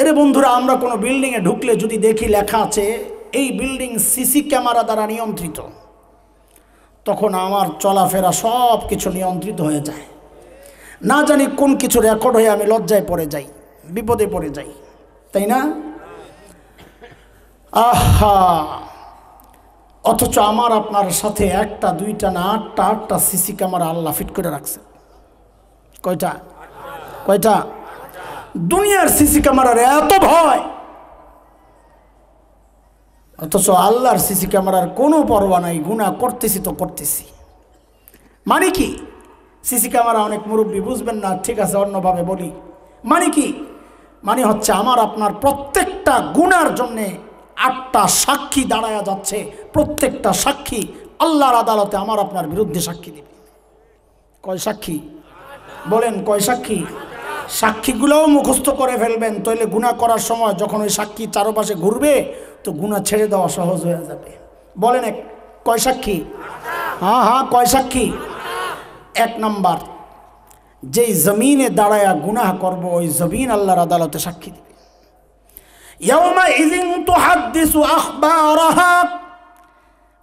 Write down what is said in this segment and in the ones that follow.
এরে বন্ধুরা আমরা কোনো বিল্ডিংয়ে ঢুকলে যদি দেখি লেখা আছে এই বিল্ডিং সিসি ক্যামেরা দ্বারা নিয়ন্ত্রিত তখন আমার চলাফেরা সব কিছু নিয়ন্ত্রিত হয়ে যায় না জানি কোন কিছু রেকর্ড হয়ে আমি লজ্জায় পড়ে যাই বিপদে পড়ে যাই তাই না আহা অথচ আমার আপনার সাথে একটা দুইটা না আটটা আটটা সিসি ক্যামেরা আল্লাহ ফিট করে রাখছে কয়টা কয়টা দুনিয়ার সিসি ক্যামেরার এত ভয় অথচ আল্লাহর সিসি ক্যামেরার কোনো পরোয়া নাই গুণা করতেছি তো করতেছি মানে কি সিসি ক্যামেরা অনেক মুরব্বী বুঝবেন না ঠিক আছে অন্যভাবে বলি মানে কি মানে হচ্ছে আমার আপনার প্রত্যেকটা গুণার জন্যে আটটা সাক্ষী দাঁড়ায় যাচ্ছে প্রত্যেকটা সাক্ষী আল্লাহর আদালতে আমার আপনার বিরুদ্ধে সাক্ষী দেবে কয় সাক্ষী বলেন কয় সাক্ষী সাক্ষীগুলোও মুখস্থ করে ফেলবেন তাহলে গুণা করার সময় যখন ওই সাক্ষী চারপাশে ঘুরবে তো গুণা ছেড়ে দেওয়া সহজ হয়ে যাবে বলেন এক কয় সাক্ষী হ্যাঁ হ্যাঁ কয় সাক্ষী এক নাম্বার যেই জমিনে দাঁড়ায়া গুনাহ করব ওই জমিন আল্লাহর আদালতে সাক্ষী দেবে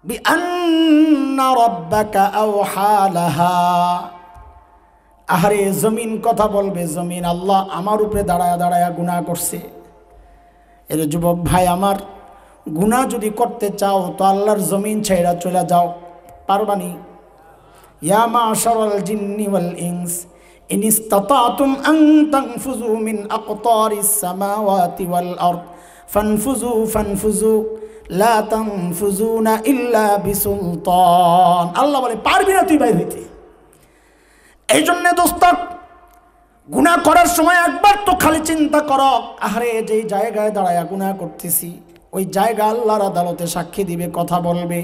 بأن আহারে জমিন কথা বলবে জমিন আল্লাহ আমার উপরে দাঁড়ায় দাঁড়ায় গুণা করছে এর যুবক ভাই আমার গুণা যদি করতে চাও তো আল্লাহর জমিন ছেড়া চলে যাও পারবানি আল্লাহ ইংস বলে পারবি না তুই বাইরে হইতে এই জন্যে দোস্ত গুণা করার সময় একবার তো খালি চিন্তা কর আহারে যে জায়গায় দাঁড়ায় গুণা করতেছি ওই জায়গা আল্লাহর আদালতে সাক্ষী দিবে কথা বলবে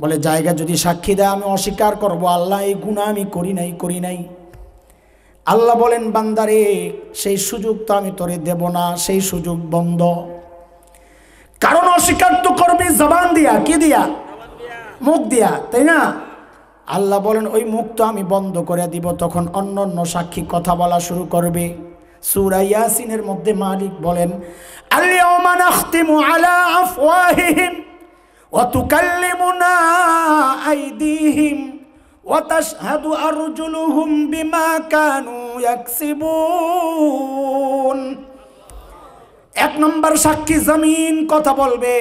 বলে জায়গা যদি সাক্ষী দেয় আমি অস্বীকার করব আল্লাহ এই গুণা আমি করি নাই করি নাই আল্লাহ বলেন বান্দারে সেই সুযোগ তো আমি তোরে দেব না সেই সুযোগ বন্ধ কারণ অস্বীকার তো করবে জবান দিয়া কি দিয়া মুখ দিয়া তাই না আল্লাহ বলেন ওই মুখ তো আমি বন্ধ করে দিব তখন অন্য অন্য সাক্ষী কথা বলা শুরু করবে সুরা ইয়াসিনের মধ্যে মালিক বলেন এক নম্বর সাক্ষী জমিন কথা বলবে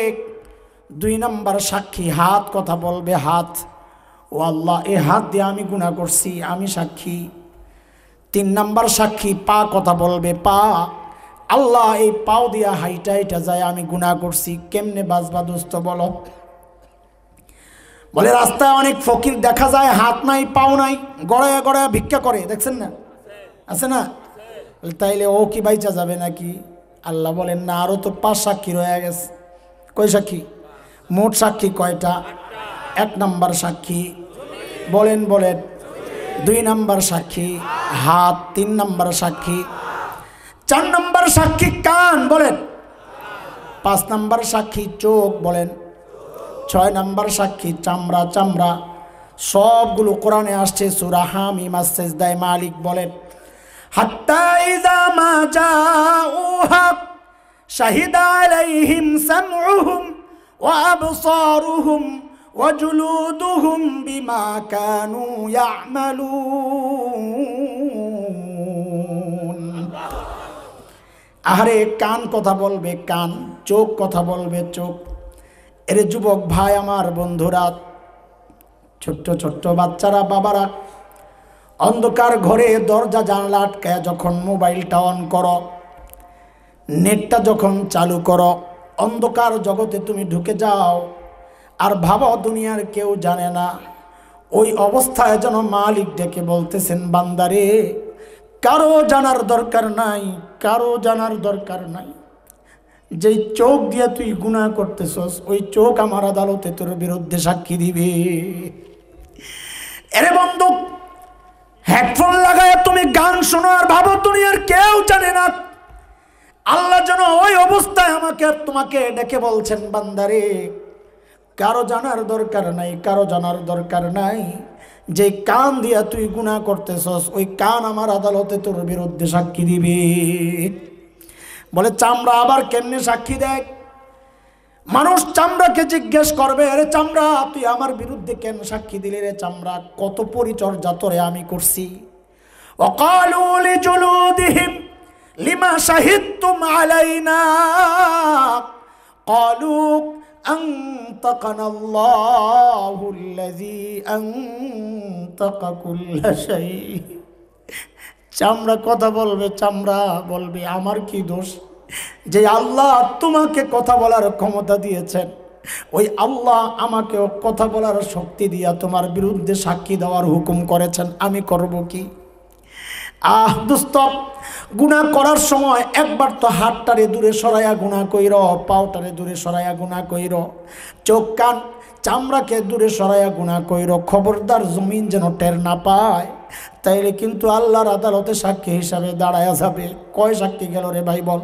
দুই নম্বর সাক্ষী হাত কথা বলবে হাত ও আল্লাহ এ হাত দিয়ে আমি গুণা করছি আমি সাক্ষী তিন নাম্বার সাক্ষী পা কথা বলবে পা আল্লাহ এই পাও দিয়া হাইটা হাইটা যায় আমি গুণা করছি কেমনে বাজবা দোস্ত বলো বলে রাস্তায় অনেক ফকির দেখা যায় হাত নাই পাও নাই গড়ায় গড়ায় ভিক্ষা করে দেখছেন না আছে না তাইলে ও কি বাইচা যাবে নাকি আল্লাহ বলেন না আরও তো পাঁচ সাক্ষী রয়ে গেছে কই সাক্ষী মোট সাক্ষী কয়টা এক নাম্বার সাক্ষী বলেন বলেন দুই নাম্বার সাক্ষী হাত তিন নাম্বার সাক্ষী চার নাম্বার সাক্ষী কান বলেন পাঁচ নাম্বার সাক্ষী চোখ বলেন ছয় নাম্বার সাক্ষী চামড়া চামড়া সবগুলো কোরআনে আসছে সুরা হামিম দেয় মালিক বলেন শাহিদা وجلودهم بما كانوا يعملون আহারে কান কথা বলবে কান চোখ কথা বলবে চোখ এর যুবক ভাই আমার বন্ধুরা ছোট্ট ছোট্ট বাচ্চারা বাবারা অন্ধকার ঘরে দরজা জানলা আটকায় যখন মোবাইলটা অন করো নেটটা যখন চালু করো অন্ধকার জগতে তুমি ঢুকে যাও আর ভাবা দুনিয়ার কেউ জানে না ওই অবস্থায় যেন মালিক ডেকে বলতেছেন বান্দারে কারো জানার দরকার নাই কারো জানার দরকার নাই যেই চোখ দিয়ে তুই গুণা করতেছস ওই চোখ আমার আদালতে তোর বিরুদ্ধে সাক্ষী দিবে এরে বন্ধু হেডফোন লাগায় তুমি গান শোনো আর ভাবো তুমি আর কেউ জানে না আল্লাহ যেন ওই অবস্থায় আমাকে আর তোমাকে ডেকে বলছেন বান্দারে কারো জানার দরকার নাই কারো জানার দরকার নাই যে কান দিয়া তুই গুণা করতেছস ওই কান আমার আদালতে তোর বিরুদ্ধে সাক্ষী দিবে বলে চামড়া আবার কেমনে সাক্ষী দেখ মানুষ চামড়াকে জিজ্ঞেস করবে রে চামড়া তুই আমার বিরুদ্ধে কেন সাক্ষী দিলি রে চামড়া কত পরিচর্যা তোরে আমি করছি অকালুলি জলুদিহিম লিমা সাহিত্যম কলুক أنطقنا الله الذي أنطق كل شيء চামড়া কথা বলবে চামড়া বলবে আমার কি দোষ যে আল্লাহ তোমাকে কথা বলার ক্ষমতা দিয়েছেন ওই আল্লাহ আমাকেও কথা বলার শক্তি দিয়া তোমার বিরুদ্ধে সাক্ষী দেওয়ার হুকুম করেছেন আমি করব কি আহ দুস্তব গুণা করার সময় একবার তো হাতটারে দূরে সরাইয়া গুণা কইর পাওটারে দূরে সরাইয়া গুণা কইর চোখ কান চামড়াকে দূরে সরাইয়া গুণা কইর খবরদার জমিন যেন টের না পায় তাইলে কিন্তু আল্লাহর আদালতে সাক্ষী হিসাবে দাঁড়ায়া যাবে কয় সাক্ষী গেল রে ভাই বল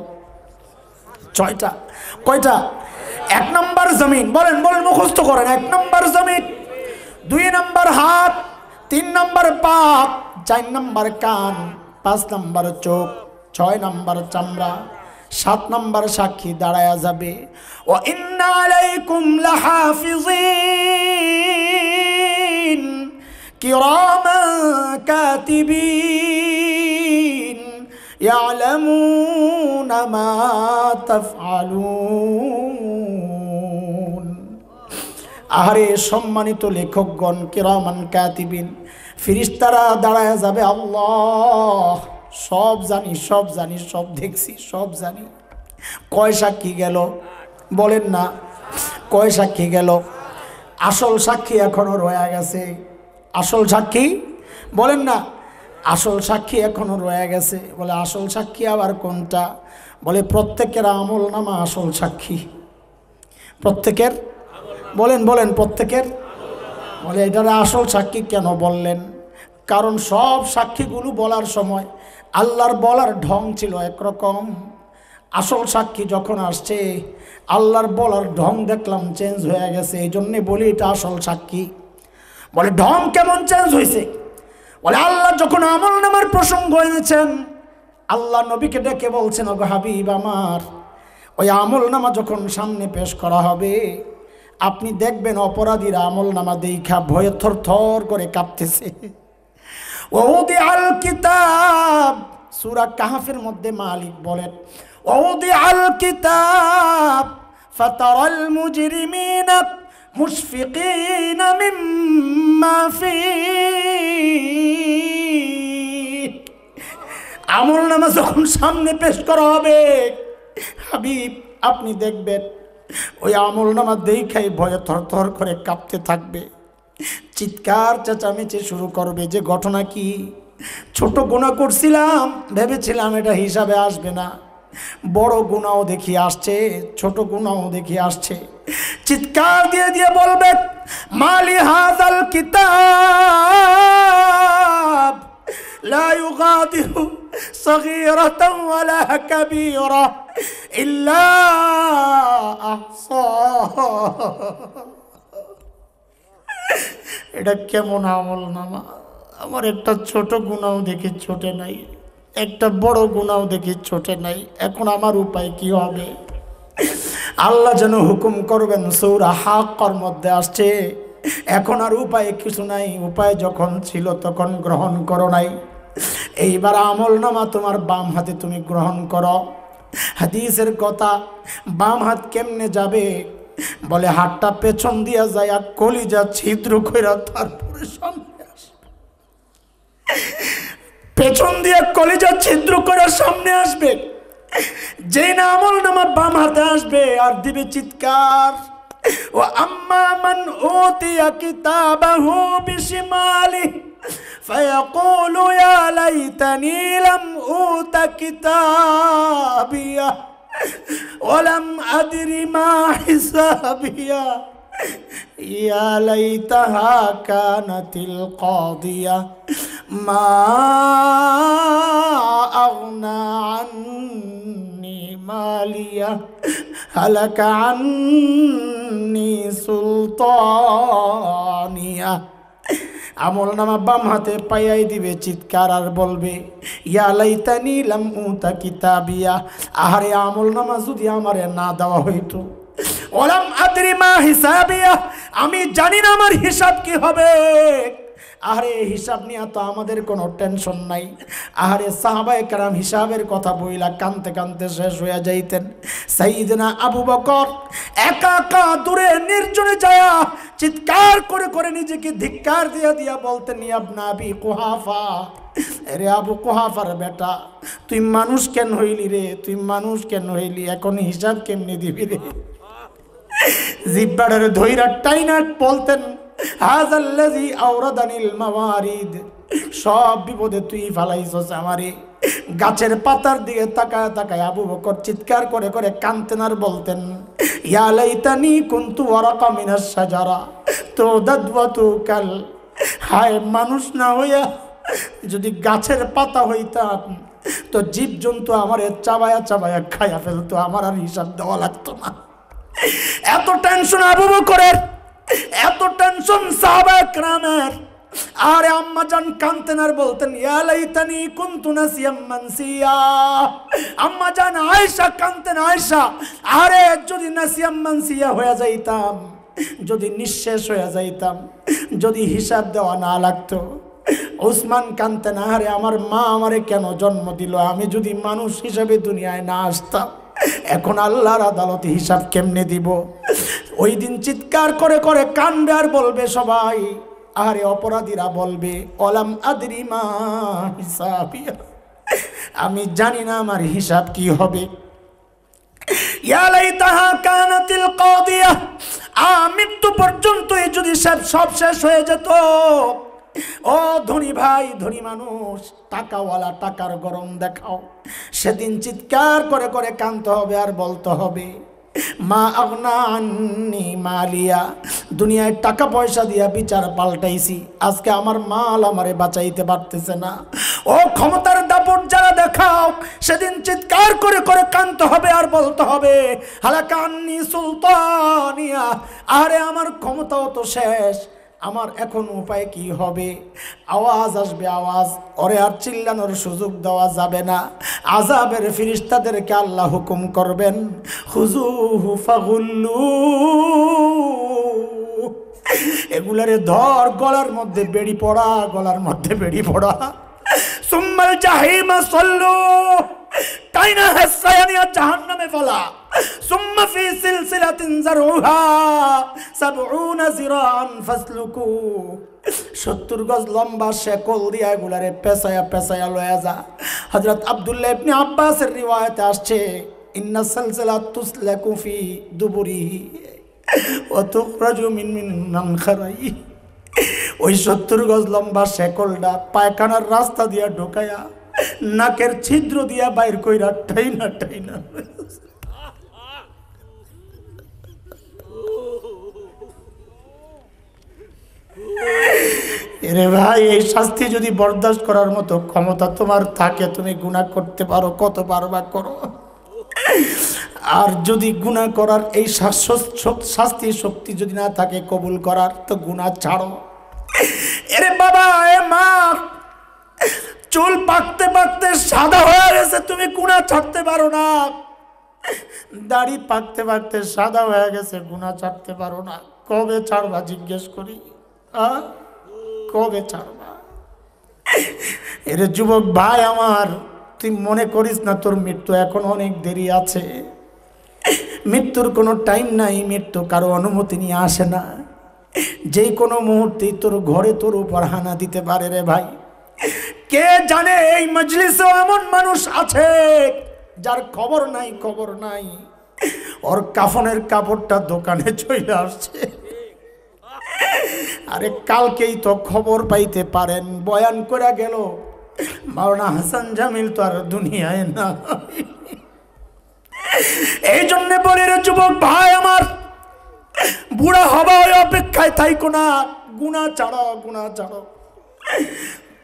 ছয়টা কয়টা এক নম্বর জমিন বলেন বলেন মুখস্থ করেন এক নম্বর জমিন দুই নম্বর হাত তিন নম্বর পা চার নম্বর কান পাঁচ নাম্বার চোখ ছয় নম্বর চামড়া সাত নম্বর সাক্ষী দাঁড়ায়া যাবে ও ইন্নালাইকুম আরে সম্মানিত লেখকগণ কিরামান কাতিবিন ফিরিস্তারা দাঁড়ায় যাবে আল্লাহ সব জানি সব জানি সব দেখছি সব জানি কয় সাক্ষী গেল বলেন না কয় সাক্ষী গেল আসল সাক্ষী এখনও রয়ে গেছে আসল সাক্ষী বলেন না আসল সাক্ষী এখনও রয়ে গেছে বলে আসল সাক্ষী আবার কোনটা বলে প্রত্যেকের আমল নামা আসল সাক্ষী প্রত্যেকের বলেন বলেন প্রত্যেকের বলে এটার আসল সাক্ষী কেন বললেন কারণ সব সাক্ষীগুলো বলার সময় আল্লাহর বলার ঢং ছিল একরকম আসল সাক্ষী যখন আসছে আল্লাহর বলার ঢং দেখলাম চেঞ্জ হয়ে গেছে এই জন্যে বলি এটা আসল সাক্ষী বলে ঢং কেমন চেঞ্জ হয়েছে বলে আল্লাহ যখন আমল নামার প্রসঙ্গ এনেছেন আল্লাহ নবীকে ডেকে বলছেন ওগো হাবিব আমার ওই আমল নামা যখন সামনে পেশ করা হবে আপনি দেখবেন অপরাধীরা আমল নামা দেখা ভয়ে থর থর করে কাঁপতেছে ওদি আল কিতাব সুরা কাহাফের মধ্যে মালিক বলেন ওদি আল কিতাব ফতরাল মুজরিমিন মুশফিকিন মিম্মা ফি আমল নামা যখন সামনে পেশ করা হবে হাবিব আপনি দেখবেন ওই আমল নামা দেখাই ভয়ে থর থর করে কাঁপতে থাকবে চিৎকার চেঁচামেচি শুরু করবে যে ঘটনা কি ছোট গুণা করছিলাম ভেবেছিলাম এটা হিসাবে আসবে না বড় গুণাও দেখি আসছে ছোট গুণাও দেখি আসছে চিৎকার দিয়ে দিয়ে বলবে মালি হাজাল কিতাব لا يغادر এটা কেমন আমল নামা আমার একটা ছোট গুণাও দেখি ছোটে নাই একটা বড় গুণাও দেখি ছোটে নাই এখন আমার উপায় কি হবে আল্লাহ যেন হুকুম করবেন সৌরা হাকর মধ্যে আসছে এখন আর উপায় কিছু নাই উপায় যখন ছিল তখন গ্রহণ করো নাই এইবার আমল নামা তোমার বাম হাতে তুমি গ্রহণ করো হাদিসের কথা বাম হাত কেমনে যাবে বলে হাটটা পেছন দিয়া যায় আর কলিজা ছিদ্র কইরা তারপরে সামনে আসবে পেছন দিয়া কলিজা ছিদ্র করার সামনে আসবে যে না আমল নামা বাম হাতে আসবে আর দিবে চিৎকার ও আম্মা মান ওতিয়া কিতাবাহু বিশমালি فيقول يا ليتني لم أوت كتابيه ولم أدر ما حسابيا يا ليتها كانت القاضية ما أغنى عني مالية هلك عني سلطانيه আমল নামা বাম হাতে পাইয়াই দিবে চিৎকার আর বলবে ইয়া লাইতানি লাম উতা কিতাবিয়া আহারে আমল নামা যদি আমারে না দেওয়া হইতো ওলাম আদ্রিমা হিসাবিয়া আমি জানি না আমার হিসাব কি হবে আহারে হিসাব নিয়ে তো আমাদের কোনো টেনশন নাই আহারে সাহাবাই কারাম হিসাবের কথা বইলা কানতে কানতে শেষ হয়ে যাইতেন সাইদনা আবু বকর একা একা দূরে নির্জনে যায়া চিৎকার করে করে নিজেকে ধিক্কার দিয়া দিয়া বলতেন আপনা আবি কুহাফা রে আবু কোহাফার বেটা তুই মানুষ কেন হইলি রে তুই মানুষ কেন হইলি এখন হিসাব কেমনি দিবি রে জিব্বাডারে ধৈরা টাইনাট বলতেন সব বিপদে তুই ফালাইছস আমারে গাছের পাতার দিকে তাকায় তাকায় আবু বকর চিৎকার করে করে কানতেন আর বলতেন ইয়ালাইতানি কুন্তু ওয়ারাকা মিনাস সাজারা তো দাদওয়াতু কাল হায় মানুষ না হইয়া যদি গাছের পাতা হইতাম তো জীবজন্তু আমার চাবায়া চাবায়া খাইয়া ফেলতো আমার আর হিসাব দেওয়া লাগতো না এত টেনশন আবু বকরের এত টেনশন সাহাবা ক্রামের আরে আম্মা জান কানতেন আর বলতেন ইয়ালাইতানি কুনতু নাসিয়াম মানসিয়া আম্মা জান আয়েশা কানতেন আয়েশা আরে যদি নাসিয়াম মানসিয়া হয়ে যাইতাম যদি নিঃশেষ হয়ে যাইতাম যদি হিসাব দেওয়া না লাগতো ওসমান না আরে আমার মা আমারে কেন জন্ম দিল আমি যদি মানুষ হিসাবে দুনিয়ায় না আসতাম এখন আল্লাহর আদালতে হিসাব কেমনে দিব ওই দিন চিৎকার করে করে কান্দে আর বলবে সবাই আরে অপরাধীরা বলবে অলাম আদরিমা হিসাবিয়া আমি জানি না আমার হিসাব কি হবে মৃত্যু পর্যন্ত যদি সব সব শেষ হয়ে যেত ও ধনী ভাই ধনী মানুষ টাকাওয়ালা টাকার গরম দেখাও সেদিন চিৎকার করে করে কানতে হবে আর বলতে হবে মা আগনানি মালিয়া দুনিয়ায় টাকা পয়সা দিয়া বিচার পাল্টাইছি আজকে আমার মাল আমারে বাঁচাইতে পারতেছে না ও ক্ষমতার দাপট যারা দেখাও সেদিন চিৎকার করে করে কান্ত হবে আর বলতে হবে হালাকান্নি সুলতানিয়া আরে আমার ক্ষমতাও তো শেষ আমার এখন উপায় কি হবে আওয়াজ আসবে আওয়াজ ওরে আর চিল্লানোর সুযোগ দেওয়া যাবে না আজাবের ফিরিস্তাদেরকে আল্লাহ হুকুম করবেন হুজু হুফাগুল্লু এগুলারে ধর গলার মধ্যে বেড়ি পড়া গলার মধ্যে বেড়ি পড়া সুম্মাল জাহিমা সল্লু তাই না হাসায়ানিয়া জাহান্নামে ফেলা ثم في سلسلة زرعها سبعون زراعا فاسلكوه সত্তর গজ লম্বা শেকল দিয়া এগুলারে পেঁচায়া পেঁচায়া লয়া যা হজরত আবদুল্লাহ ইবনে আব্বাসের রিওয়ায়তে আসছে ইন্না সালসালা তুসলা কুফি দুবুরি ও তুকরাজু মিন মিন খারাই ওই সত্তর গজ লম্বা শেকলটা পায়খানার রাস্তা দিয়া ঢোকায়া নাকের ছিদ্র দিয়া বাইর কইরা ঠাইনা ঠাইনা এরে ভাই এই শাস্তি যদি বরদাস্ত করার মতো ক্ষমতা তোমার থাকে তুমি গুণা করতে পারো কত বারবার করো আর যদি গুণা করার এই শাস্তি শক্তি যদি না থাকে কবুল করার তো গুণা ছাড়ো এরে বাবা এ মা চুল পাকতে পাকতে সাদা হয়ে গেছে তুমি গুণা ছাড়তে পারো না দাড়ি পাকতে পাকতে সাদা হয়ে গেছে গুণা ছাড়তে পারো না কবে ছাড়বা জিজ্ঞেস করি কবে ছাড়বা এরে যুবক ভাই আমার তুই মনে করিস না তোর মৃত্যু এখন অনেক দেরি আছে মৃত্যুর কোনো টাইম নাই মৃত্যু কারো অনুমতি নিয়ে আসে না যে কোনো মুহূর্তে তোর ঘরে তোর উপর হানা দিতে পারে রে ভাই কে জানে এই মজলিসে এমন মানুষ আছে যার খবর নাই খবর নাই ওর কাফনের কাপড়টা দোকানে চলে আসছে আরে কালকেই তো খবর পাইতে পারেন বয়ান করে গেল মাওনা হাসান জামিল তো আর দুনিয়ায় না এই জন্যে বলি রে যুবক ভাই আমার বুড়া হবার অপেক্ষায় তাই কোনা গুণা ছাড়ো গুণা ছাড়ো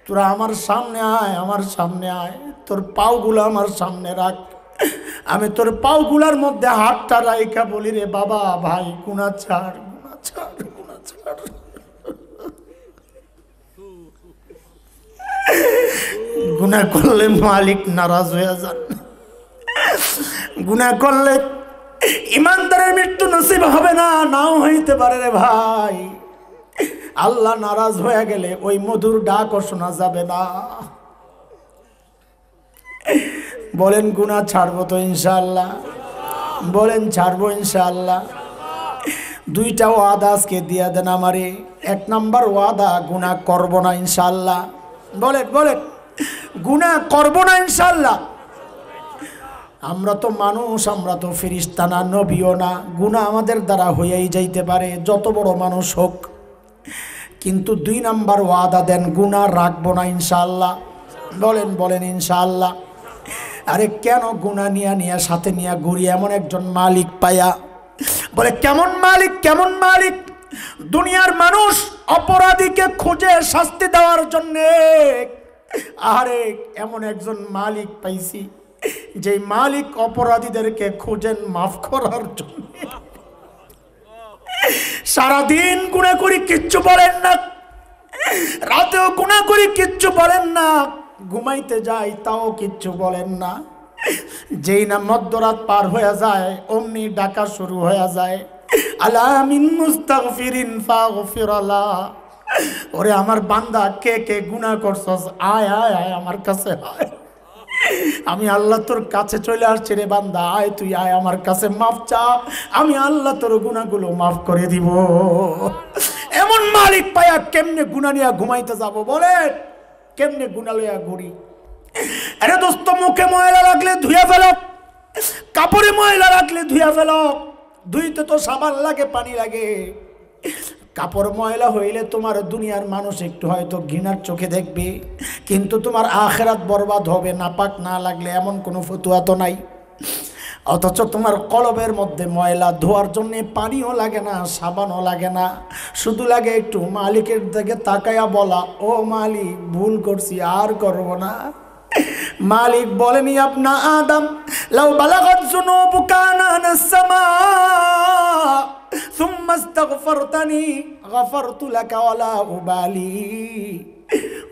তোরা আমার সামনে আয় আমার সামনে আয় তোর পাওগুলো আমার সামনে রাখ আমি তোর পাওগুলার মধ্যে হাতটা রাইখা বলি রে বাবা ভাই গুণা ছাড় গুণা ছাড় গুণা ছাড় গুণা করলে মালিক নারাজ হয়ে যান গুণা করলে ইমানদারের মৃত্যু নসিব হবে না নাও হইতে পারে রে ভাই আল্লাহ নারাজ হয়ে গেলে ওই মধুর ডাকও শোনা যাবে না বলেন গুণা ছাড়বো তো ইনশাল্লাহ বলেন ছাড়বো ইনশাল্লাহ দুইটা ওয়াদা আজকে দিয়া দেন আমারে এক নাম্বার ওয়াদা গুণা করবো না ইনশাল্লাহ বলেন বলেন গুণা করব না ইনশাল্লাহ আমরা তো মানুষ আমরা তো ফিরিস্তানা নবীও না গুণা আমাদের দ্বারা হইয়াই যাইতে পারে যত বড় মানুষ হোক কিন্তু দুই নাম্বার ওয়াদা দেন গুণা রাখবো না ইনশাল্লাহ বলেন বলেন ইনশাল্লাহ আরে কেন গুণা নিয়া নিয়া সাথে নিয়া ঘুরি এমন একজন মালিক পায়া বলে কেমন মালিক কেমন মালিক দুনিয়ার মানুষ অপরাধীকে খুঁজে শাস্তি দেওয়ার জন্যে আরে এমন একজন মালিক পাইছি যে মালিক অপরাধীদেরকে খোঁজেন মাফ করার জন্য সারাদিন গুণা করি কিচ্ছু বলেন না রাতেও গুণা করি কিচ্ছু বলেন না ঘুমাইতে যাই তাও কিচ্ছু বলেন না যেই না মধ্যরাত পার হয়ে যায় অমনি ডাকা শুরু হয়ে যায় আলামিন মুস্তাগফিরিন ফাগফিরাল্লাহ ওরে আমার বান্দা কে কে গুণা করছস আয় আয় আয় আমার কাছে আয় আমি আল্লাহ তোর কাছে চলে আসছি রে বান্দা আয় তুই আয় আমার কাছে মাফ চা আমি আল্লাহ তোর গুণাগুলো মাফ করে দিব এমন মালিক পায়া কেমনে গুণা নিয়ে ঘুমাইতে যাব বলেন কেমনে গুণা লইয়া ঘুরি আরে দোস্ত মুখে ময়লা লাগলে ধুইয়া ফেল কাপড়ে ময়লা লাগলে ধুইয়া ফেল ধুইতে তো সাবান লাগে পানি লাগে কাপড় ময়লা হইলে তোমার দুনিয়ার মানুষ একটু হয়তো ঘৃণার চোখে দেখবে কিন্তু তোমার আখেরাত বরবাদ হবে নাপাক না লাগলে এমন কোনো ফতুয়া তো নাই অথচ তোমার কলবের মধ্যে ময়লা ধোয়ার জন্য পানিও লাগে না সাবানও লাগে না শুধু লাগে একটু মালিকের দিকে তাকাইয়া বলা ও মালিক ভুল করছি আর করব না মালিক বলেনি আপনা আদম লাউ বালাগত জুনুবুকা নানাস সামা সুম্মা ইস্তাগফারতানি গাফারতু লাকা ওয়ালা উবালি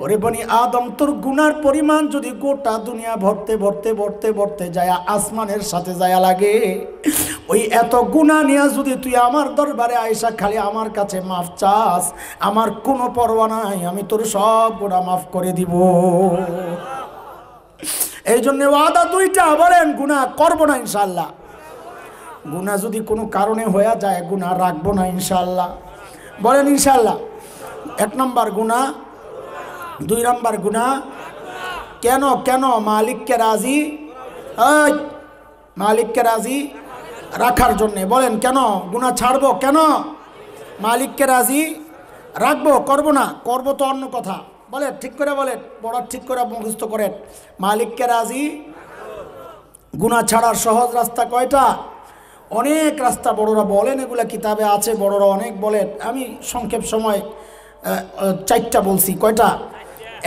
ওরে বনি আদম তোর গুনার পরিমাণ যদি গোটা দুনিয়া ভরতে ভরতে ভরতে ভরতে যায় আসমানের সাথে যায়া লাগে ওই এত গুণা নিয়া যদি তুই আমার দরবারে আয়সা খালি আমার কাছে মাফ চাস আমার কোনো পরোয়া নাই আমি তোর সব গুণা মাফ করে দিব এই জন্য ওয়াদা দুইটা বলেন গুণা করবো না ইনশাল্লাহ গুণা যদি কোনো কারণে হয়ে যায় গুণা রাখবো না ইনশাল্লাহ বলেন ইনশাল্লাহ এক নম্বর গুণা দুই নম্বর গুণা কেন কেন মালিককে রাজি মালিককে রাজি রাখার জন্যে বলেন কেন গুণা ছাড়বো কেন মালিককে রাজি রাখবো করব না করব তো অন্য কথা বলে ঠিক করে বলে বড় ঠিক করে মুখস্থ করেন মালিককে রাজি গুণা ছাড়ার সহজ রাস্তা কয়টা অনেক রাস্তা বড়রা বলেন এগুলা কিতাবে আছে বড়রা অনেক বলেন আমি সংক্ষেপ সময় চারটা বলছি কয়টা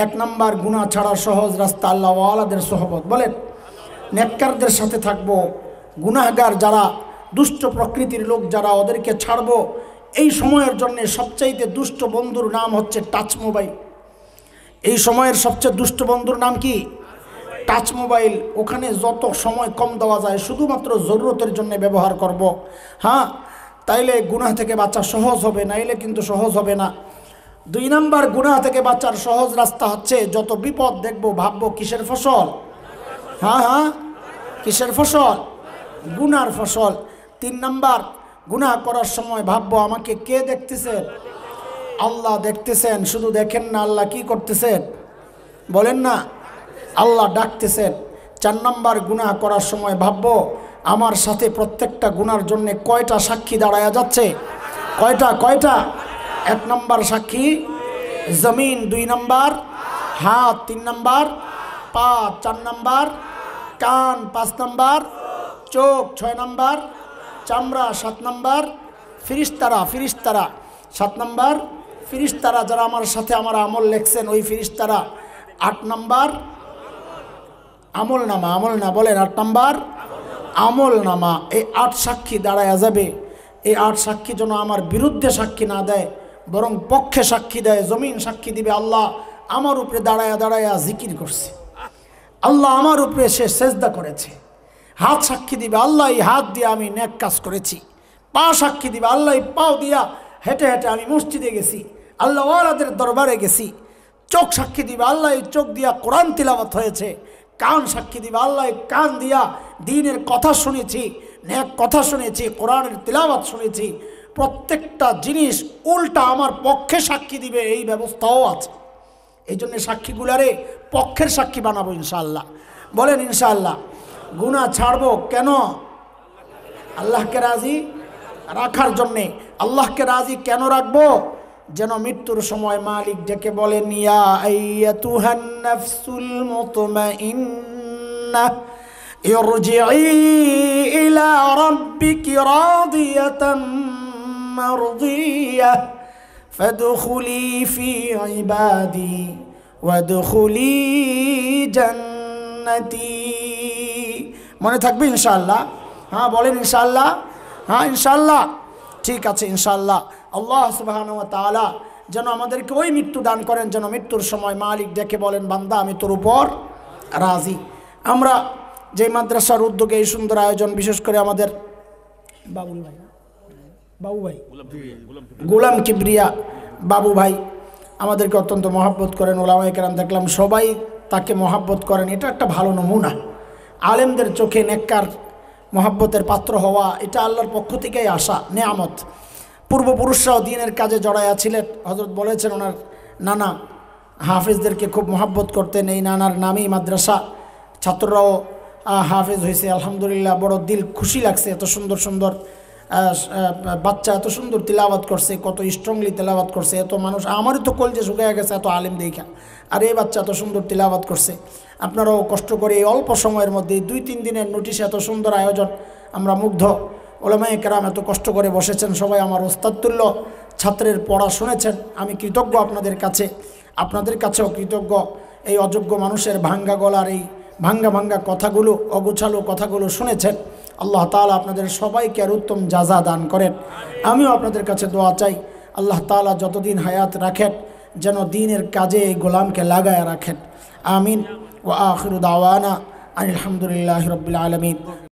এক নাম্বার গুণা ছাড়া সহজ রাস্তা আল্লাহ ওয়ালাদের সহবত বলেন নেককারদের সাথে থাকব গুনাহগার যারা দুষ্ট প্রকৃতির লোক যারা ওদেরকে ছাড়ব এই সময়ের জন্য সবচাইতে দুষ্ট বন্ধুর নাম হচ্ছে টাচ মোবাইল এই সময়ের সবচেয়ে দুষ্ট বন্ধুর নাম কি টাচ মোবাইল ওখানে যত সময় কম দেওয়া যায় শুধুমাত্র জরুরতের জন্য ব্যবহার করব। হ্যাঁ তাইলে গুনাহ থেকে বাচ্চা সহজ হবে নাইলে কিন্তু সহজ হবে না দুই নাম্বার গুনাহ থেকে বাচ্চার সহজ রাস্তা হচ্ছে যত বিপদ দেখব ভাববো কিসের ফসল হ্যাঁ হ্যাঁ কিসের ফসল গুনার ফসল তিন নাম্বার গুনাহ করার সময় ভাববো আমাকে কে দেখতেছেন আল্লাহ দেখতেছেন শুধু দেখেন না আল্লাহ কি করতেছেন বলেন না আল্লাহ ডাকতেছেন চার নম্বর গুণা করার সময় ভাবব আমার সাথে প্রত্যেকটা গুণার জন্য কয়টা সাক্ষী দাঁড়ায়া যাচ্ছে কয়টা কয়টা এক নম্বর সাক্ষী জমিন দুই নম্বর হাত তিন নম্বর পা চার নম্বর কান পাঁচ নম্বর চোখ ছয় নম্বর চামড়া সাত নম্বর ফিরিস্তারা ফিরিস্তারা সাত নম্বর ফিরিস্তারা যারা আমার সাথে আমার আমল লেখছেন ওই ফিরিস্তারা আট নম্বর আমল নামা আমল না বলেন আট নাম্বার আমল নামা এই আট সাক্ষী দাঁড়ায় যাবে এই আট সাক্ষী যেন আমার বিরুদ্ধে সাক্ষী না দেয় বরং পক্ষে সাক্ষী দেয় জমিন সাক্ষী দিবে আল্লাহ আমার উপরে দাঁড়ায়া দাঁড়ায়া জিকির করছে আল্লাহ আমার উপরে সে সেজদা করেছে হাত সাক্ষী দিবে আল্লাহ এই হাত দিয়ে আমি ন্যাক কাজ করেছি পা সাক্ষী দিবে আল্লাহ এই পাও দিয়া হেঁটে হেঁটে আমি মসজিদে গেছি আল্লাহ ওয়ালাদের দরবারে গেছি চোখ সাক্ষী দিবে আল্লাহ এই চোখ দিয়া কোরআন তিলাবাত হয়েছে কান সাক্ষী দিবে আল্লাহ কান দিয়া দিনের কথা শুনেছি ন্যাক কথা শুনেছি কোরআনের তেলাবাত শুনেছি প্রত্যেকটা জিনিস উল্টা আমার পক্ষে সাক্ষী দিবে এই ব্যবস্থাও আছে এই জন্যে সাক্ষীগুলারে পক্ষের সাক্ষী বানাবো ইনশাআল্লাহ বলেন ইনশাআল্লাহ গুণা ছাড়বো কেন আল্লাহকে রাজি রাখার জন্যে আল্লাহকে রাজি কেন রাখবো যেন মৃত্যুর সময় মালিক ডেকে বলেন فادخلي في عبادي وادخلي جنتي মনে থাকবে ইনশাল্লাহ হ্যাঁ বলেন ইনশাল্লাহ হ্যাঁ ইনশাল্লাহ ঠিক আছে ইনশাল্লাহ আল্লাহ সুবাহানুতালা যেন আমাদেরকে ওই মৃত্যু দান করেন যেন মৃত্যুর সময় মালিক ডেকে বলেন বান্দা আমি তোর উপর রাজি আমরা যে মাদ্রাসার উদ্যোগে এই সুন্দর আয়োজন বিশেষ করে আমাদের বাবুল ভাই বাবু ভাই গোলাম কিবরিয়া বাবু ভাই আমাদেরকে অত্যন্ত মহাব্বত করেন ওলামাই কেরাম দেখলাম সবাই তাকে মহাব্বত করেন এটা একটা ভালো নমুনা আলেমদের চোখে নেককার মহাব্বতের পাত্র হওয়া এটা আল্লাহর পক্ষ থেকেই আসা নেয়ামত পূর্বপুরুষরাও দিনের কাজে জড়াইয়া ছিলেন হজরত বলেছেন ওনার নানা হাফেজদেরকে খুব মহাব্বত করতেন এই নানার নামেই মাদ্রাসা ছাত্ররাও হাফেজ হয়েছে আলহামদুলিল্লাহ বড় দিল খুশি লাগছে এত সুন্দর সুন্দর বাচ্চা এত সুন্দর তেলাবাদ করছে কত স্ট্রংলি তেলাবাদ করছে এত মানুষ আমারই তো কল যে শুকাইয়া গেছে এত আলিম দেখা আর এই বাচ্চা এত সুন্দর তেলাবাদ করছে আপনারাও কষ্ট করে এই অল্প সময়ের মধ্যে দুই তিন দিনের নোটিশে এত সুন্দর আয়োজন আমরা মুগ্ধ ওলামায় কেরাম এত কষ্ট করে বসেছেন সবাই আমার ওস্তাদতুল্য ছাত্রের পড়া শুনেছেন আমি কৃতজ্ঞ আপনাদের কাছে আপনাদের কাছেও কৃতজ্ঞ এই অযোগ্য মানুষের ভাঙ্গা গলার এই ভাঙ্গা ভাঙ্গা কথাগুলো অগুছালো কথাগুলো শুনেছেন আল্লাহ তালা আপনাদের সবাইকে আর উত্তম যাজা দান করেন আমিও আপনাদের কাছে দোয়া চাই আল্লাহ তালা যতদিন হায়াত রাখেন যেন দিনের কাজে এই গোলামকে লাগায় রাখেন আমিন ও আখরুদ আওয়ানা আলহামদুলিল্লাহ রবিল আলমিন